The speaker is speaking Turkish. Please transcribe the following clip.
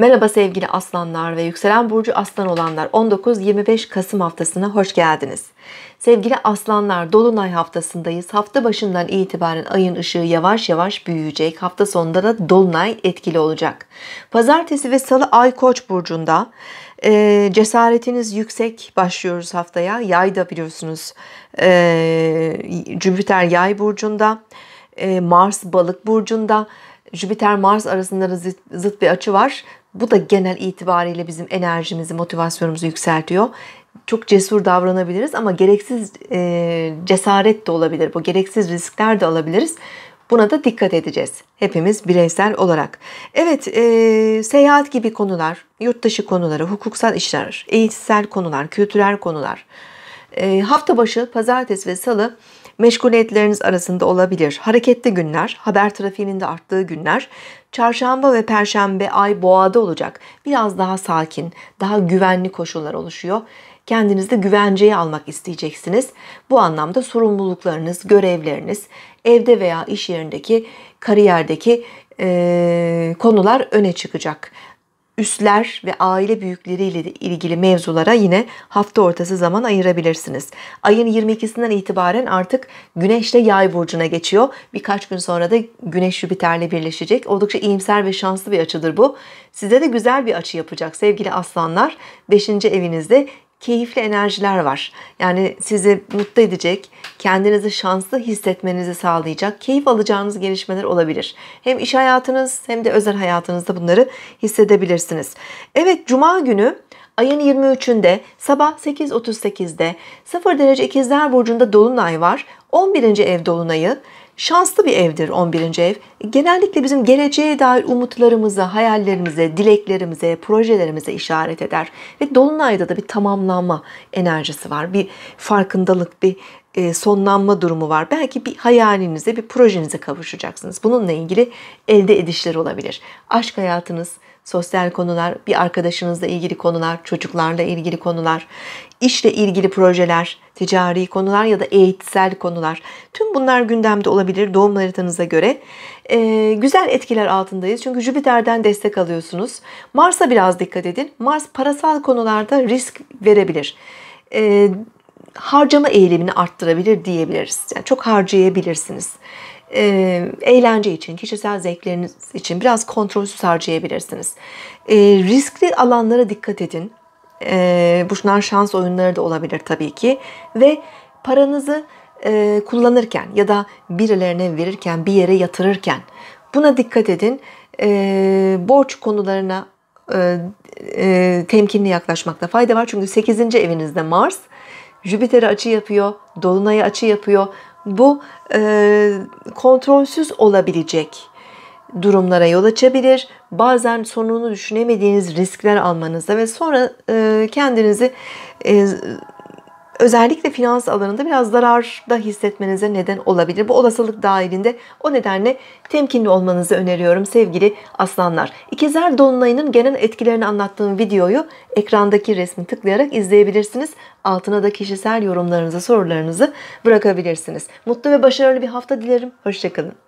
Merhaba sevgili aslanlar ve yükselen burcu aslan olanlar 19-25 Kasım haftasına hoş geldiniz. Sevgili aslanlar dolunay haftasındayız. Hafta başından itibaren ayın ışığı yavaş yavaş büyüyecek. Hafta sonunda da dolunay etkili olacak. Pazartesi ve salı ay koç burcunda. Ee, cesaretiniz yüksek başlıyoruz haftaya. Yay da biliyorsunuz ee, Jüpiter yay burcunda. Ee, Mars balık burcunda. Jüpiter Mars arasında zıt, zıt bir açı var. Bu da genel itibariyle bizim enerjimizi, motivasyonumuzu yükseltiyor. Çok cesur davranabiliriz ama gereksiz e, cesaret de olabilir. Bu gereksiz riskler de alabiliriz. Buna da dikkat edeceğiz. Hepimiz bireysel olarak. Evet, e, seyahat gibi konular, yurt dışı konuları, hukuksal işler, eğitsel konular, kültürel konular e, hafta başı pazartesi ve salı meşguliyetleriniz arasında olabilir. Hareketli günler, haber trafiğinin de arttığı günler. Çarşamba ve perşembe ay boğada olacak. Biraz daha sakin, daha güvenli koşullar oluşuyor. Kendinizde güvenceye almak isteyeceksiniz. Bu anlamda sorumluluklarınız, görevleriniz, evde veya iş yerindeki, kariyerdeki e, konular öne çıkacak üstler ve aile büyükleriyle ilgili mevzulara yine hafta ortası zaman ayırabilirsiniz. Ayın 22'sinden itibaren artık Güneş de Yay burcuna geçiyor. Birkaç gün sonra da Güneş Jüpiter'le birleşecek. Oldukça iyimser ve şanslı bir açıdır bu. Size de güzel bir açı yapacak sevgili aslanlar. 5. evinizde keyifli enerjiler var. Yani sizi mutlu edecek, kendinizi şanslı hissetmenizi sağlayacak, keyif alacağınız gelişmeler olabilir. Hem iş hayatınız hem de özel hayatınızda bunları hissedebilirsiniz. Evet cuma günü ayın 23'ünde sabah 8.38'de 0 derece ikizler burcunda dolunay var. 11. ev dolunayı şanslı bir evdir 11. ev genellikle bizim geleceğe dair umutlarımıza, hayallerimize, dileklerimize, projelerimize işaret eder. Ve Dolunay'da da bir tamamlanma enerjisi var. Bir farkındalık, bir e, sonlanma durumu var. Belki bir hayalinize, bir projenize kavuşacaksınız. Bununla ilgili elde edişler olabilir. Aşk hayatınız, sosyal konular, bir arkadaşınızla ilgili konular, çocuklarla ilgili konular, işle ilgili projeler, ticari konular ya da eğitsel konular. Tüm bunlar gündemde olabilir doğum haritanıza göre e, güzel etkiler altındayız. Çünkü Jüpiter'den destek alıyorsunuz. Mars'a biraz dikkat edin. Mars parasal konularda risk verebilir. E, harcama eğilimini arttırabilir diyebiliriz. Yani çok harcayabilirsiniz. E, eğlence için, kişisel zevkleriniz için biraz kontrolsüz harcayabilirsiniz. E, riskli alanlara dikkat edin. E, bunlar şans oyunları da olabilir tabii ki. Ve paranızı e, kullanırken ya da birilerine verirken, bir yere yatırırken buna dikkat edin. E, borç konularına e, e, temkinli yaklaşmakta fayda var. Çünkü 8. evinizde Mars, Jüpiter'e açı yapıyor, Dolunay'a açı yapıyor. Bu e, kontrolsüz olabilecek durumlara yol açabilir. Bazen sonunu düşünemediğiniz riskler almanızda ve sonra e, kendinizi e, özellikle finans alanında biraz zararda hissetmenize neden olabilir. Bu olasılık dahilinde o nedenle temkinli olmanızı öneriyorum sevgili aslanlar. İkizler Dolunay'ın genel etkilerini anlattığım videoyu ekrandaki resmi tıklayarak izleyebilirsiniz. Altına da kişisel yorumlarınızı, sorularınızı bırakabilirsiniz. Mutlu ve başarılı bir hafta dilerim. Hoşçakalın.